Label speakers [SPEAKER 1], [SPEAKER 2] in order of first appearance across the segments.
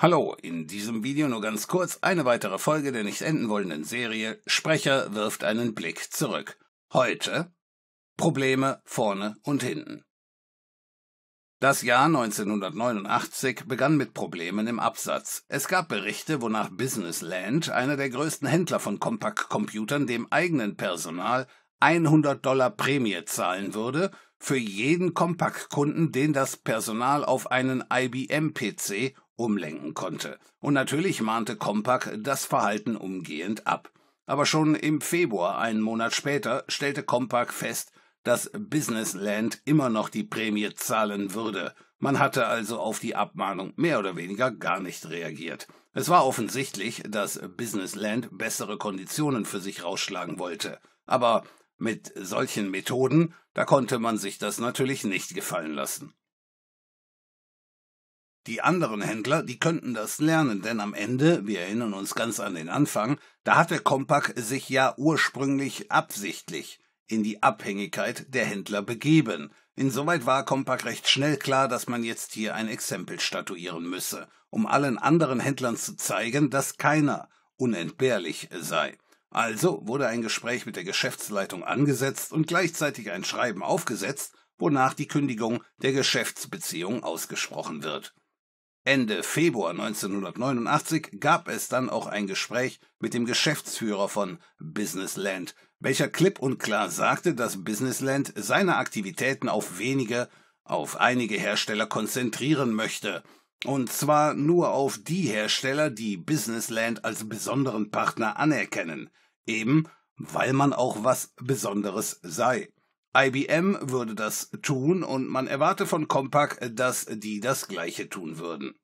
[SPEAKER 1] Hallo, in diesem Video nur ganz kurz eine weitere Folge der nicht enden wollenden Serie Sprecher wirft einen Blick zurück. Heute Probleme vorne und hinten. Das Jahr 1989 begann mit Problemen im Absatz. Es gab Berichte, wonach Businessland, einer der größten Händler von Compact-Computern, dem eigenen Personal 100 Dollar Prämie zahlen würde, für jeden Compact-Kunden, den das Personal auf einen IBM-PC umlenken konnte. Und natürlich mahnte Kompak das Verhalten umgehend ab. Aber schon im Februar, einen Monat später, stellte Kompak fest, dass Businessland immer noch die Prämie zahlen würde. Man hatte also auf die Abmahnung mehr oder weniger gar nicht reagiert. Es war offensichtlich, dass Businessland bessere Konditionen für sich rausschlagen wollte. Aber mit solchen Methoden, da konnte man sich das natürlich nicht gefallen lassen. Die anderen Händler, die könnten das lernen, denn am Ende, wir erinnern uns ganz an den Anfang, da hatte Kompak sich ja ursprünglich absichtlich in die Abhängigkeit der Händler begeben. Insoweit war Kompak recht schnell klar, dass man jetzt hier ein Exempel statuieren müsse, um allen anderen Händlern zu zeigen, dass keiner unentbehrlich sei. Also wurde ein Gespräch mit der Geschäftsleitung angesetzt und gleichzeitig ein Schreiben aufgesetzt, wonach die Kündigung der Geschäftsbeziehung ausgesprochen wird. Ende Februar 1989 gab es dann auch ein Gespräch mit dem Geschäftsführer von Businessland, welcher klipp und klar sagte, dass Businessland seine Aktivitäten auf wenige, auf einige Hersteller konzentrieren möchte. Und zwar nur auf die Hersteller, die Businessland als besonderen Partner anerkennen, eben weil man auch was Besonderes sei. IBM würde das tun und man erwarte von Compaq, dass die das gleiche tun würden.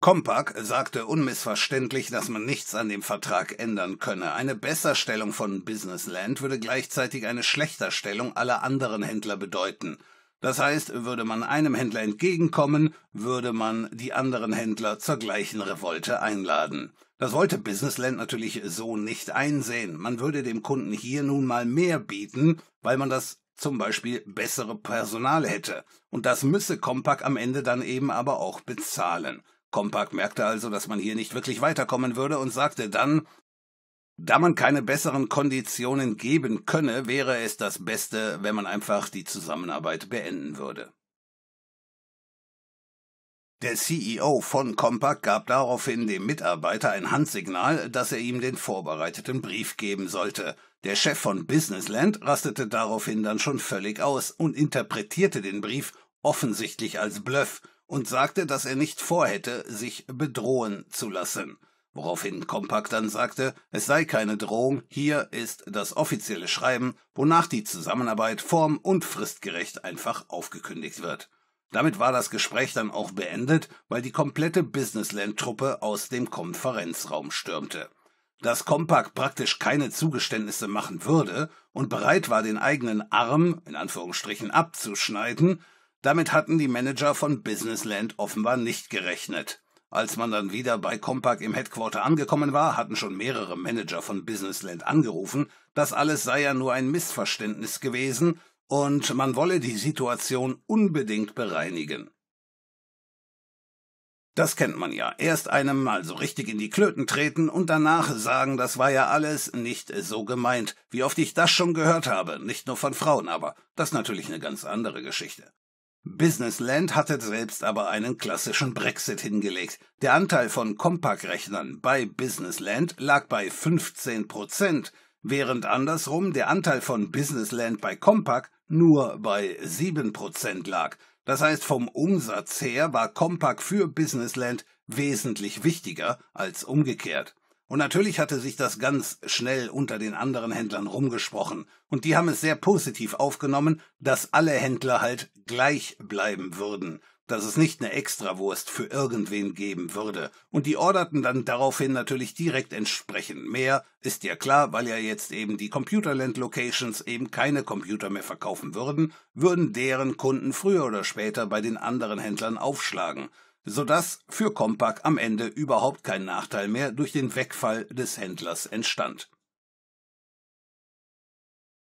[SPEAKER 1] Compaq sagte unmissverständlich, dass man nichts an dem Vertrag ändern könne. Eine Besserstellung von Businessland würde gleichzeitig eine Schlechterstellung aller anderen Händler bedeuten. Das heißt, würde man einem Händler entgegenkommen, würde man die anderen Händler zur gleichen Revolte einladen. Das wollte Businessland natürlich so nicht einsehen. Man würde dem Kunden hier nun mal mehr bieten, weil man das zum Beispiel bessere Personal hätte. Und das müsse Compaq am Ende dann eben aber auch bezahlen. Compaq merkte also, dass man hier nicht wirklich weiterkommen würde und sagte dann, da man keine besseren Konditionen geben könne, wäre es das Beste, wenn man einfach die Zusammenarbeit beenden würde. Der CEO von Compaq gab daraufhin dem Mitarbeiter ein Handsignal, dass er ihm den vorbereiteten Brief geben sollte. Der Chef von Businessland rastete daraufhin dann schon völlig aus und interpretierte den Brief offensichtlich als Bluff und sagte, dass er nicht vorhätte, sich bedrohen zu lassen. Woraufhin Compaq dann sagte, es sei keine Drohung, hier ist das offizielle Schreiben, wonach die Zusammenarbeit form- und fristgerecht einfach aufgekündigt wird. Damit war das Gespräch dann auch beendet, weil die komplette Businessland-Truppe aus dem Konferenzraum stürmte. Dass Compaq praktisch keine Zugeständnisse machen würde und bereit war, den eigenen Arm, in Anführungsstrichen, abzuschneiden, damit hatten die Manager von Businessland offenbar nicht gerechnet. Als man dann wieder bei Compaq im Headquarter angekommen war, hatten schon mehrere Manager von Businessland angerufen, das alles sei ja nur ein Missverständnis gewesen und man wolle die Situation unbedingt bereinigen. Das kennt man ja. Erst einem mal so richtig in die Klöten treten und danach sagen, das war ja alles nicht so gemeint. Wie oft ich das schon gehört habe. Nicht nur von Frauen, aber das ist natürlich eine ganz andere Geschichte. Businessland hatte selbst aber einen klassischen Brexit hingelegt. Der Anteil von Compaq-Rechnern bei Businessland lag bei 15 Prozent, während andersrum der Anteil von Businessland bei Compaq nur bei 7% lag. Das heißt, vom Umsatz her war Compaq für Businessland wesentlich wichtiger als umgekehrt. Und natürlich hatte sich das ganz schnell unter den anderen Händlern rumgesprochen. Und die haben es sehr positiv aufgenommen, dass alle Händler halt gleich bleiben würden dass es nicht eine Extrawurst für irgendwen geben würde, und die orderten dann daraufhin natürlich direkt entsprechend mehr, ist ja klar, weil ja jetzt eben die Computerland-Locations eben keine Computer mehr verkaufen würden, würden deren Kunden früher oder später bei den anderen Händlern aufschlagen, sodass für Compaq am Ende überhaupt kein Nachteil mehr durch den Wegfall des Händlers entstand.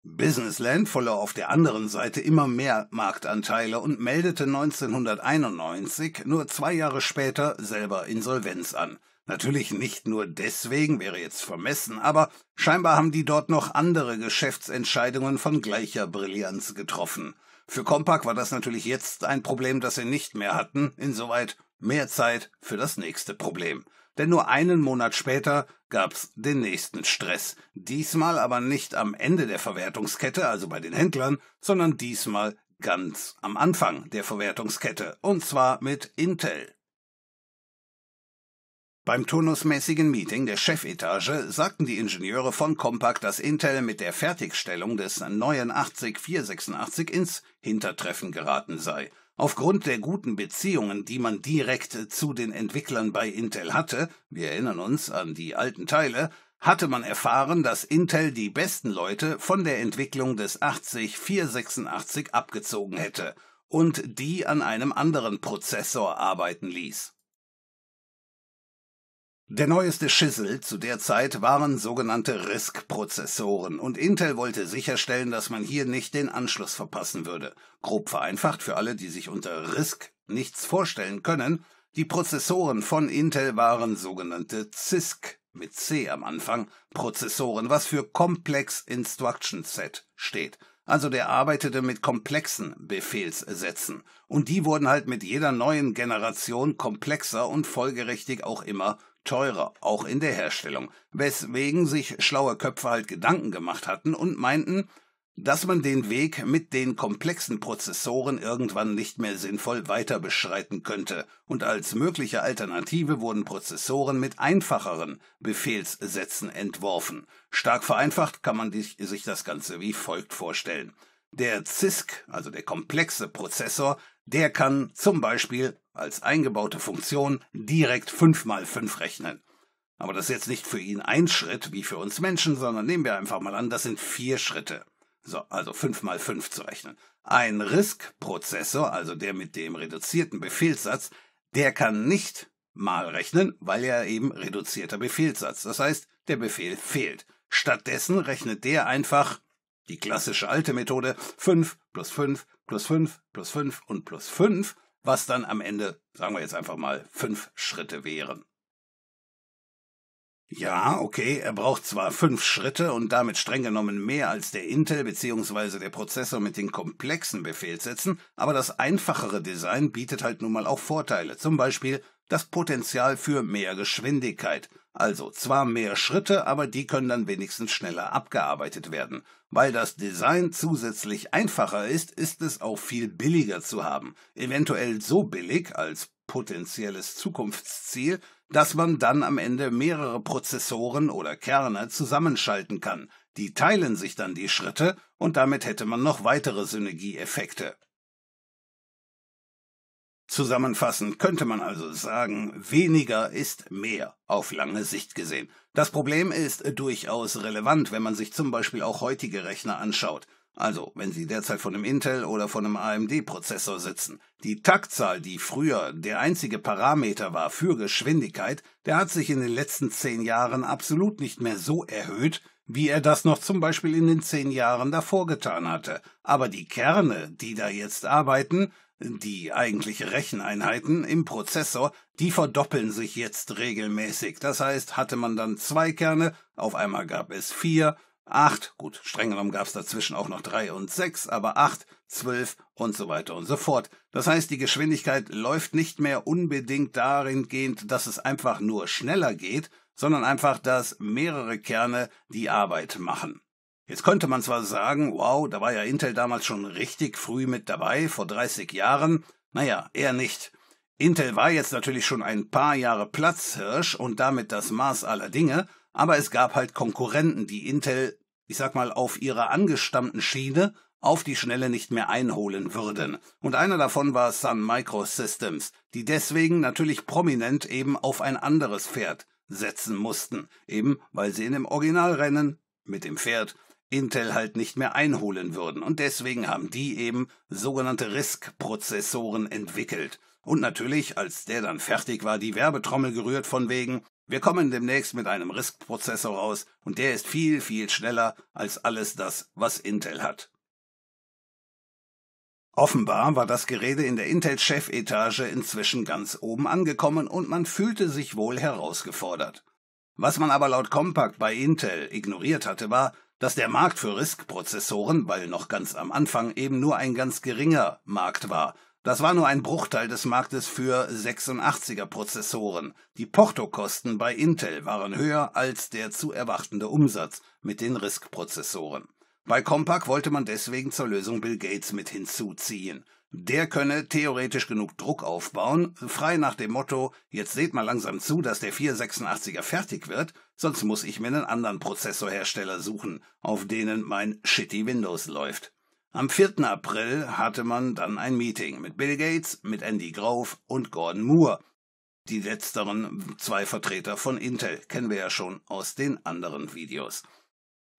[SPEAKER 1] Businessland verlor auf der anderen Seite immer mehr Marktanteile und meldete 1991, nur zwei Jahre später, selber Insolvenz an. Natürlich nicht nur deswegen, wäre jetzt vermessen, aber scheinbar haben die dort noch andere Geschäftsentscheidungen von gleicher Brillanz getroffen. Für Compaq war das natürlich jetzt ein Problem, das sie nicht mehr hatten, insoweit mehr Zeit für das nächste Problem denn nur einen Monat später gab's den nächsten Stress. Diesmal aber nicht am Ende der Verwertungskette, also bei den Händlern, sondern diesmal ganz am Anfang der Verwertungskette, und zwar mit Intel. Beim turnusmäßigen Meeting der Chefetage sagten die Ingenieure von Compaq, dass Intel mit der Fertigstellung des neuen 80486 ins Hintertreffen geraten sei. Aufgrund der guten Beziehungen, die man direkt zu den Entwicklern bei Intel hatte, wir erinnern uns an die alten Teile, hatte man erfahren, dass Intel die besten Leute von der Entwicklung des 80486 abgezogen hätte und die an einem anderen Prozessor arbeiten ließ. Der neueste Schissel zu der Zeit waren sogenannte RISC-Prozessoren und Intel wollte sicherstellen, dass man hier nicht den Anschluss verpassen würde. Grob vereinfacht für alle, die sich unter RISC nichts vorstellen können, die Prozessoren von Intel waren sogenannte CISC mit C am Anfang Prozessoren, was für Complex Instruction Set steht. Also der arbeitete mit komplexen Befehlssätzen. Und die wurden halt mit jeder neuen Generation komplexer und folgerichtig auch immer teurer, auch in der Herstellung, weswegen sich schlaue Köpfe halt Gedanken gemacht hatten und meinten, dass man den Weg mit den komplexen Prozessoren irgendwann nicht mehr sinnvoll weiter beschreiten könnte, und als mögliche Alternative wurden Prozessoren mit einfacheren Befehlssätzen entworfen. Stark vereinfacht kann man sich das Ganze wie folgt vorstellen. Der CISC, also der komplexe Prozessor, der kann zum Beispiel als eingebaute Funktion direkt 5 mal 5 rechnen. Aber das ist jetzt nicht für ihn ein Schritt wie für uns Menschen, sondern nehmen wir einfach mal an, das sind vier Schritte. So, also 5 mal 5 zu rechnen. Ein RISC-Prozessor, also der mit dem reduzierten Befehlssatz, der kann nicht mal rechnen, weil er eben reduzierter Befehlssatz. Das heißt, der Befehl fehlt. Stattdessen rechnet der einfach die klassische alte Methode 5 plus 5 plus 5 plus 5 und plus 5 was dann am Ende, sagen wir jetzt einfach mal, fünf Schritte wären. Ja, okay, er braucht zwar fünf Schritte und damit streng genommen mehr als der Intel bzw. der Prozessor mit den komplexen Befehlssätzen, aber das einfachere Design bietet halt nun mal auch Vorteile, zum Beispiel das Potenzial für mehr Geschwindigkeit – also zwar mehr Schritte, aber die können dann wenigstens schneller abgearbeitet werden. Weil das Design zusätzlich einfacher ist, ist es auch viel billiger zu haben. Eventuell so billig als potenzielles Zukunftsziel, dass man dann am Ende mehrere Prozessoren oder Kerne zusammenschalten kann. Die teilen sich dann die Schritte und damit hätte man noch weitere Synergieeffekte. Zusammenfassend könnte man also sagen, weniger ist mehr auf lange Sicht gesehen. Das Problem ist durchaus relevant, wenn man sich zum Beispiel auch heutige Rechner anschaut. Also, wenn Sie derzeit von einem Intel oder von einem AMD-Prozessor sitzen. Die Taktzahl, die früher der einzige Parameter war für Geschwindigkeit, der hat sich in den letzten zehn Jahren absolut nicht mehr so erhöht, wie er das noch zum Beispiel in den zehn Jahren davor getan hatte. Aber die Kerne, die da jetzt arbeiten, die eigentlich Recheneinheiten im Prozessor, die verdoppeln sich jetzt regelmäßig. Das heißt, hatte man dann zwei Kerne, auf einmal gab es vier, acht, gut, streng genommen gab es dazwischen auch noch drei und sechs, aber acht, zwölf und so weiter und so fort. Das heißt, die Geschwindigkeit läuft nicht mehr unbedingt darin gehend, dass es einfach nur schneller geht, sondern einfach, dass mehrere Kerne die Arbeit machen. Jetzt könnte man zwar sagen, wow, da war ja Intel damals schon richtig früh mit dabei, vor 30 Jahren. Naja, eher nicht. Intel war jetzt natürlich schon ein paar Jahre Platzhirsch und damit das Maß aller Dinge, aber es gab halt Konkurrenten, die Intel, ich sag mal, auf ihrer angestammten Schiene auf die Schnelle nicht mehr einholen würden. Und einer davon war Sun Microsystems, die deswegen natürlich prominent eben auf ein anderes Pferd setzen mussten, eben weil sie in dem Originalrennen mit dem Pferd Intel halt nicht mehr einholen würden. Und deswegen haben die eben sogenannte RISC-Prozessoren entwickelt. Und natürlich, als der dann fertig war, die Werbetrommel gerührt von wegen, wir kommen demnächst mit einem RISC-Prozessor raus und der ist viel, viel schneller als alles das, was Intel hat. Offenbar war das Gerede in der Intel-Chefetage inzwischen ganz oben angekommen und man fühlte sich wohl herausgefordert. Was man aber laut Compact bei Intel ignoriert hatte, war, dass der Markt für RISC-Prozessoren, weil noch ganz am Anfang, eben nur ein ganz geringer Markt war. Das war nur ein Bruchteil des Marktes für 86er Prozessoren. Die Portokosten bei Intel waren höher als der zu erwartende Umsatz mit den RISC-Prozessoren. Bei Compaq wollte man deswegen zur Lösung Bill Gates mit hinzuziehen. Der könne theoretisch genug Druck aufbauen, frei nach dem Motto, jetzt seht mal langsam zu, dass der 486er fertig wird, sonst muss ich mir einen anderen Prozessorhersteller suchen, auf denen mein shitty Windows läuft. Am 4. April hatte man dann ein Meeting mit Bill Gates, mit Andy Grove und Gordon Moore. Die letzteren zwei Vertreter von Intel kennen wir ja schon aus den anderen Videos.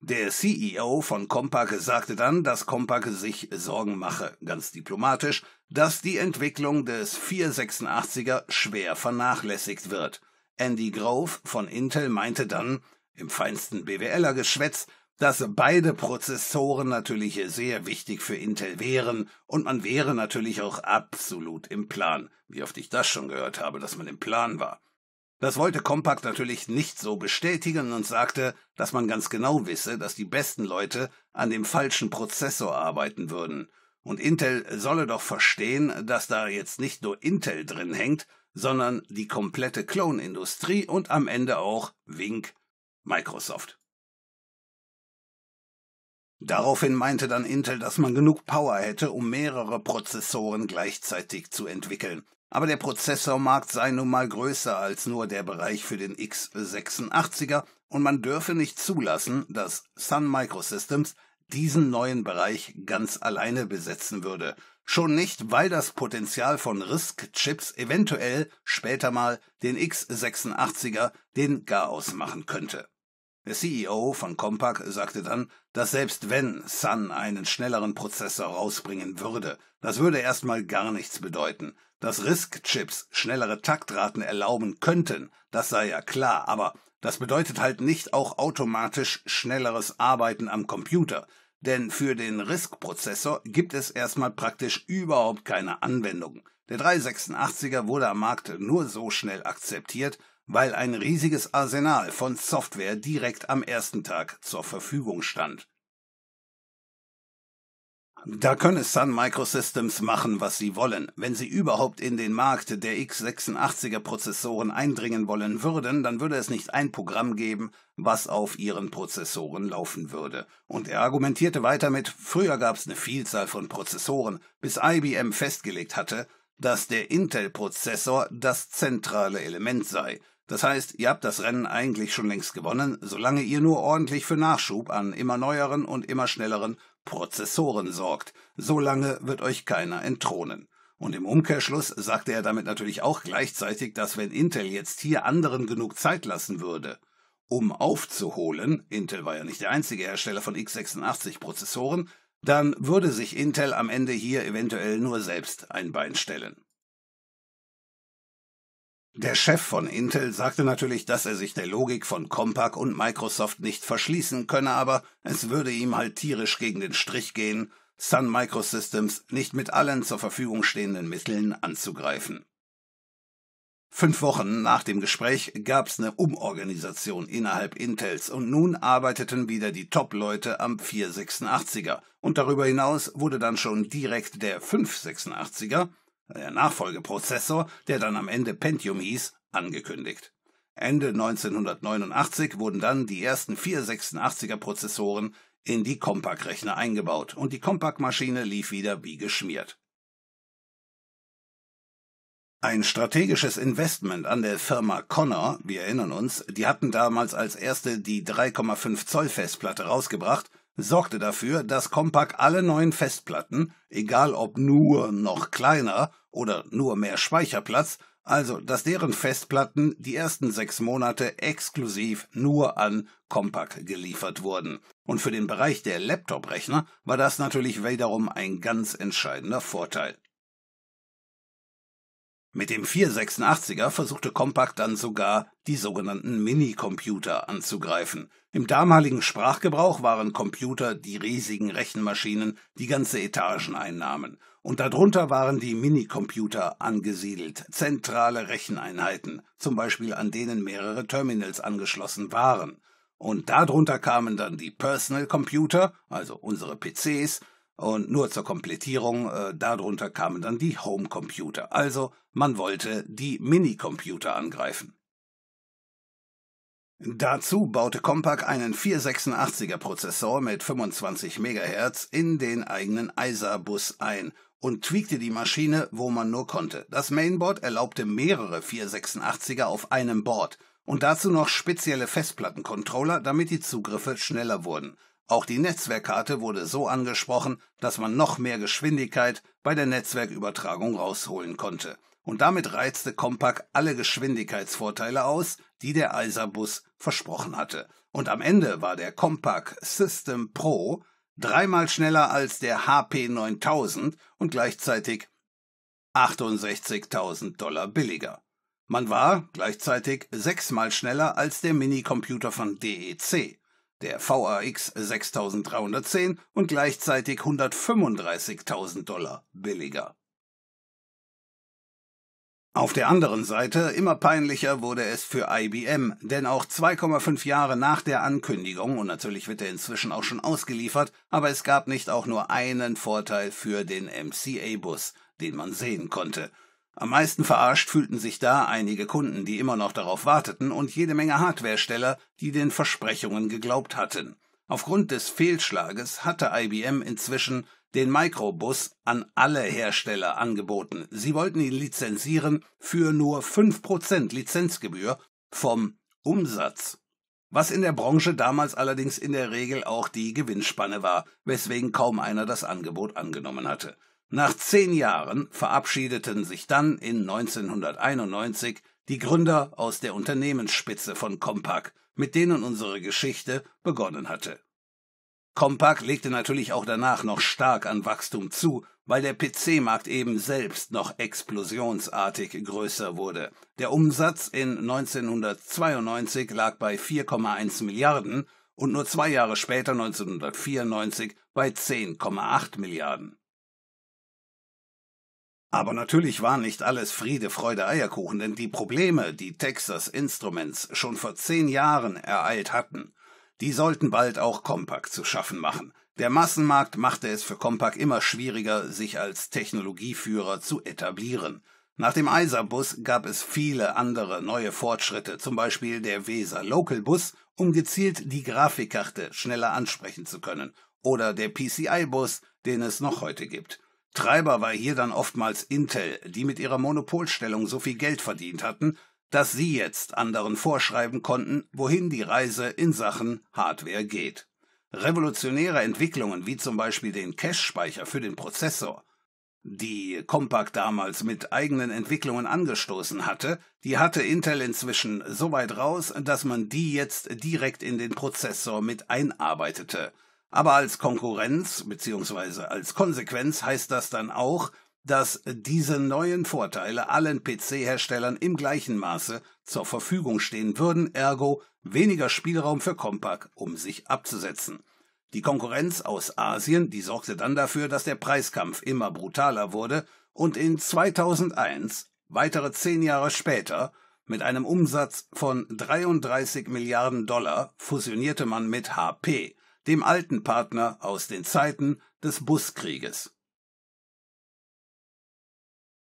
[SPEAKER 1] Der CEO von Compaq sagte dann, dass Compaq sich Sorgen mache, ganz diplomatisch, dass die Entwicklung des 486er schwer vernachlässigt wird. Andy Grove von Intel meinte dann, im feinsten BWLer-Geschwätz, dass beide Prozessoren natürlich sehr wichtig für Intel wären und man wäre natürlich auch absolut im Plan, wie oft ich das schon gehört habe, dass man im Plan war. Das wollte Compaq natürlich nicht so bestätigen und sagte, dass man ganz genau wisse, dass die besten Leute an dem falschen Prozessor arbeiten würden. Und Intel solle doch verstehen, dass da jetzt nicht nur Intel drin hängt, sondern die komplette Clone-Industrie und am Ende auch, wink, Microsoft. Daraufhin meinte dann Intel, dass man genug Power hätte, um mehrere Prozessoren gleichzeitig zu entwickeln. Aber der Prozessormarkt sei nun mal größer als nur der Bereich für den x86er und man dürfe nicht zulassen, dass Sun Microsystems diesen neuen Bereich ganz alleine besetzen würde. Schon nicht, weil das Potenzial von RISC-Chips eventuell später mal den x86er den Garaus machen könnte. Der CEO von Compaq sagte dann, dass selbst wenn Sun einen schnelleren Prozessor rausbringen würde, das würde erstmal gar nichts bedeuten. Dass RISC-Chips schnellere Taktraten erlauben könnten, das sei ja klar, aber das bedeutet halt nicht auch automatisch schnelleres Arbeiten am Computer. Denn für den RISC-Prozessor gibt es erstmal praktisch überhaupt keine Anwendung. Der 386er wurde am Markt nur so schnell akzeptiert, weil ein riesiges Arsenal von Software direkt am ersten Tag zur Verfügung stand. Da könne Sun Microsystems machen, was sie wollen. Wenn sie überhaupt in den Markt der x86er Prozessoren eindringen wollen würden, dann würde es nicht ein Programm geben, was auf ihren Prozessoren laufen würde. Und er argumentierte weiter mit, früher gab es eine Vielzahl von Prozessoren, bis IBM festgelegt hatte, dass der Intel-Prozessor das zentrale Element sei. Das heißt, ihr habt das Rennen eigentlich schon längst gewonnen, solange ihr nur ordentlich für Nachschub an immer neueren und immer schnelleren Prozessoren sorgt. Solange wird euch keiner entthronen. Und im Umkehrschluss sagte er damit natürlich auch gleichzeitig, dass wenn Intel jetzt hier anderen genug Zeit lassen würde, um aufzuholen, Intel war ja nicht der einzige Hersteller von x86-Prozessoren, dann würde sich Intel am Ende hier eventuell nur selbst ein Bein stellen. Der Chef von Intel sagte natürlich, dass er sich der Logik von Compaq und Microsoft nicht verschließen könne, aber es würde ihm halt tierisch gegen den Strich gehen, Sun Microsystems nicht mit allen zur Verfügung stehenden Mitteln anzugreifen. Fünf Wochen nach dem Gespräch gab's eine Umorganisation innerhalb Intels und nun arbeiteten wieder die Top-Leute am 486er und darüber hinaus wurde dann schon direkt der 586er der Nachfolgeprozessor, der dann am Ende Pentium hieß, angekündigt. Ende 1989 wurden dann die ersten vier 86er Prozessoren in die Compaq-Rechner eingebaut und die Compaq-Maschine lief wieder wie geschmiert. Ein strategisches Investment an der Firma Connor, wir erinnern uns, die hatten damals als erste die 3,5 Zoll Festplatte rausgebracht sorgte dafür, dass Compaq alle neuen Festplatten, egal ob nur noch kleiner oder nur mehr Speicherplatz, also dass deren Festplatten die ersten sechs Monate exklusiv nur an Compaq geliefert wurden. Und für den Bereich der Laptop-Rechner war das natürlich wiederum ein ganz entscheidender Vorteil. Mit dem 486er versuchte Compaq dann sogar, die sogenannten Minicomputer anzugreifen. Im damaligen Sprachgebrauch waren Computer die riesigen Rechenmaschinen, die ganze Etagen einnahmen. Und darunter waren die Minicomputer angesiedelt, zentrale Recheneinheiten, zum Beispiel an denen mehrere Terminals angeschlossen waren. Und darunter kamen dann die Personal Computer, also unsere PCs, und nur zur Komplettierung, äh, darunter kamen dann die Homecomputer. Also man wollte die Minicomputer angreifen. Dazu baute Compaq einen 486er Prozessor mit 25 MHz in den eigenen ISA-Bus ein und tweakte die Maschine, wo man nur konnte. Das Mainboard erlaubte mehrere 486er auf einem Board und dazu noch spezielle Festplattencontroller, damit die Zugriffe schneller wurden. Auch die Netzwerkkarte wurde so angesprochen, dass man noch mehr Geschwindigkeit bei der Netzwerkübertragung rausholen konnte. Und damit reizte Compaq alle Geschwindigkeitsvorteile aus, die der Eiserbus versprochen hatte. Und am Ende war der Compaq System Pro dreimal schneller als der HP 9000 und gleichzeitig 68.000 Dollar billiger. Man war gleichzeitig sechsmal schneller als der Minicomputer von DEC der VAX 6310 und gleichzeitig 135.000 Dollar billiger. Auf der anderen Seite immer peinlicher wurde es für IBM, denn auch 2,5 Jahre nach der Ankündigung, und natürlich wird er inzwischen auch schon ausgeliefert, aber es gab nicht auch nur einen Vorteil für den MCA-Bus, den man sehen konnte, am meisten verarscht fühlten sich da einige Kunden, die immer noch darauf warteten, und jede Menge Hardwaresteller, die den Versprechungen geglaubt hatten. Aufgrund des Fehlschlages hatte IBM inzwischen den Microbus an alle Hersteller angeboten. Sie wollten ihn lizenzieren für nur 5% Lizenzgebühr vom Umsatz. Was in der Branche damals allerdings in der Regel auch die Gewinnspanne war, weswegen kaum einer das Angebot angenommen hatte. Nach zehn Jahren verabschiedeten sich dann in 1991 die Gründer aus der Unternehmensspitze von Compaq, mit denen unsere Geschichte begonnen hatte. Compaq legte natürlich auch danach noch stark an Wachstum zu, weil der PC-Markt eben selbst noch explosionsartig größer wurde. Der Umsatz in 1992 lag bei 4,1 Milliarden und nur zwei Jahre später 1994 bei 10,8 Milliarden. Aber natürlich war nicht alles Friede, Freude, Eierkuchen, denn die Probleme, die Texas Instruments schon vor zehn Jahren ereilt hatten, die sollten bald auch Compaq zu schaffen machen. Der Massenmarkt machte es für Compaq immer schwieriger, sich als Technologieführer zu etablieren. Nach dem Eiserbus gab es viele andere neue Fortschritte, zum Beispiel der Weser Local Bus, um gezielt die Grafikkarte schneller ansprechen zu können, oder der PCI-Bus, den es noch heute gibt. Treiber war hier dann oftmals Intel, die mit ihrer Monopolstellung so viel Geld verdient hatten, dass sie jetzt anderen vorschreiben konnten, wohin die Reise in Sachen Hardware geht. Revolutionäre Entwicklungen wie zum Beispiel den Cache-Speicher für den Prozessor, die Compaq damals mit eigenen Entwicklungen angestoßen hatte, die hatte Intel inzwischen so weit raus, dass man die jetzt direkt in den Prozessor mit einarbeitete – aber als Konkurrenz beziehungsweise als Konsequenz heißt das dann auch, dass diese neuen Vorteile allen PC-Herstellern im gleichen Maße zur Verfügung stehen würden, ergo weniger Spielraum für Compaq, um sich abzusetzen. Die Konkurrenz aus Asien, die sorgte dann dafür, dass der Preiskampf immer brutaler wurde und in 2001, weitere zehn Jahre später, mit einem Umsatz von 33 Milliarden Dollar fusionierte man mit HP, dem alten Partner aus den Zeiten des Buskrieges.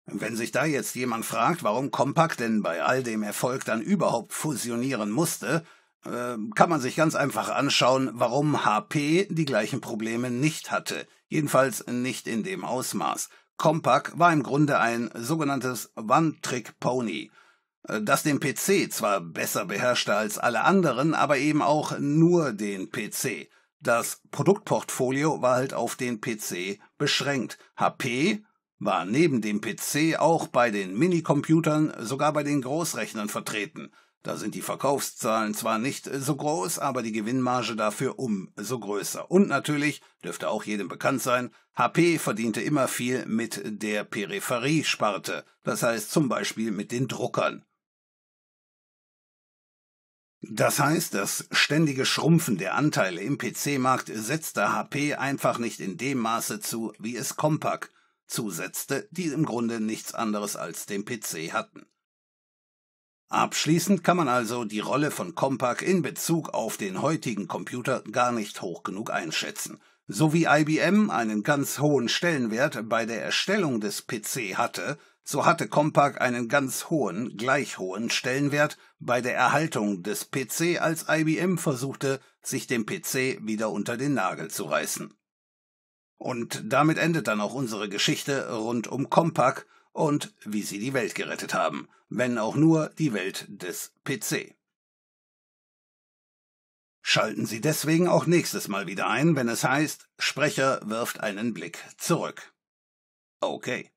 [SPEAKER 1] Wenn sich da jetzt jemand fragt, warum Compaq denn bei all dem Erfolg dann überhaupt fusionieren musste, ähm, kann man sich ganz einfach anschauen, warum HP die gleichen Probleme nicht hatte, jedenfalls nicht in dem Ausmaß. Compaq war im Grunde ein sogenanntes One-Trick-Pony. Äh, das den PC zwar besser beherrschte als alle anderen, aber eben auch nur den PC. Das Produktportfolio war halt auf den PC beschränkt. HP war neben dem PC auch bei den Minicomputern, sogar bei den Großrechnern vertreten. Da sind die Verkaufszahlen zwar nicht so groß, aber die Gewinnmarge dafür umso größer. Und natürlich, dürfte auch jedem bekannt sein, HP verdiente immer viel mit der Peripheriesparte, das heißt zum Beispiel mit den Druckern. Das heißt, das ständige Schrumpfen der Anteile im PC-Markt setzte HP einfach nicht in dem Maße zu, wie es Compaq zusetzte, die im Grunde nichts anderes als den PC hatten. Abschließend kann man also die Rolle von Compaq in Bezug auf den heutigen Computer gar nicht hoch genug einschätzen – so wie IBM einen ganz hohen Stellenwert bei der Erstellung des PC hatte, so hatte Compaq einen ganz hohen, gleich hohen Stellenwert bei der Erhaltung des PC, als IBM versuchte, sich dem PC wieder unter den Nagel zu reißen. Und damit endet dann auch unsere Geschichte rund um Compaq und wie sie die Welt gerettet haben, wenn auch nur die Welt des PC. Schalten Sie deswegen auch nächstes Mal wieder ein, wenn es heißt, Sprecher wirft einen Blick zurück. Okay.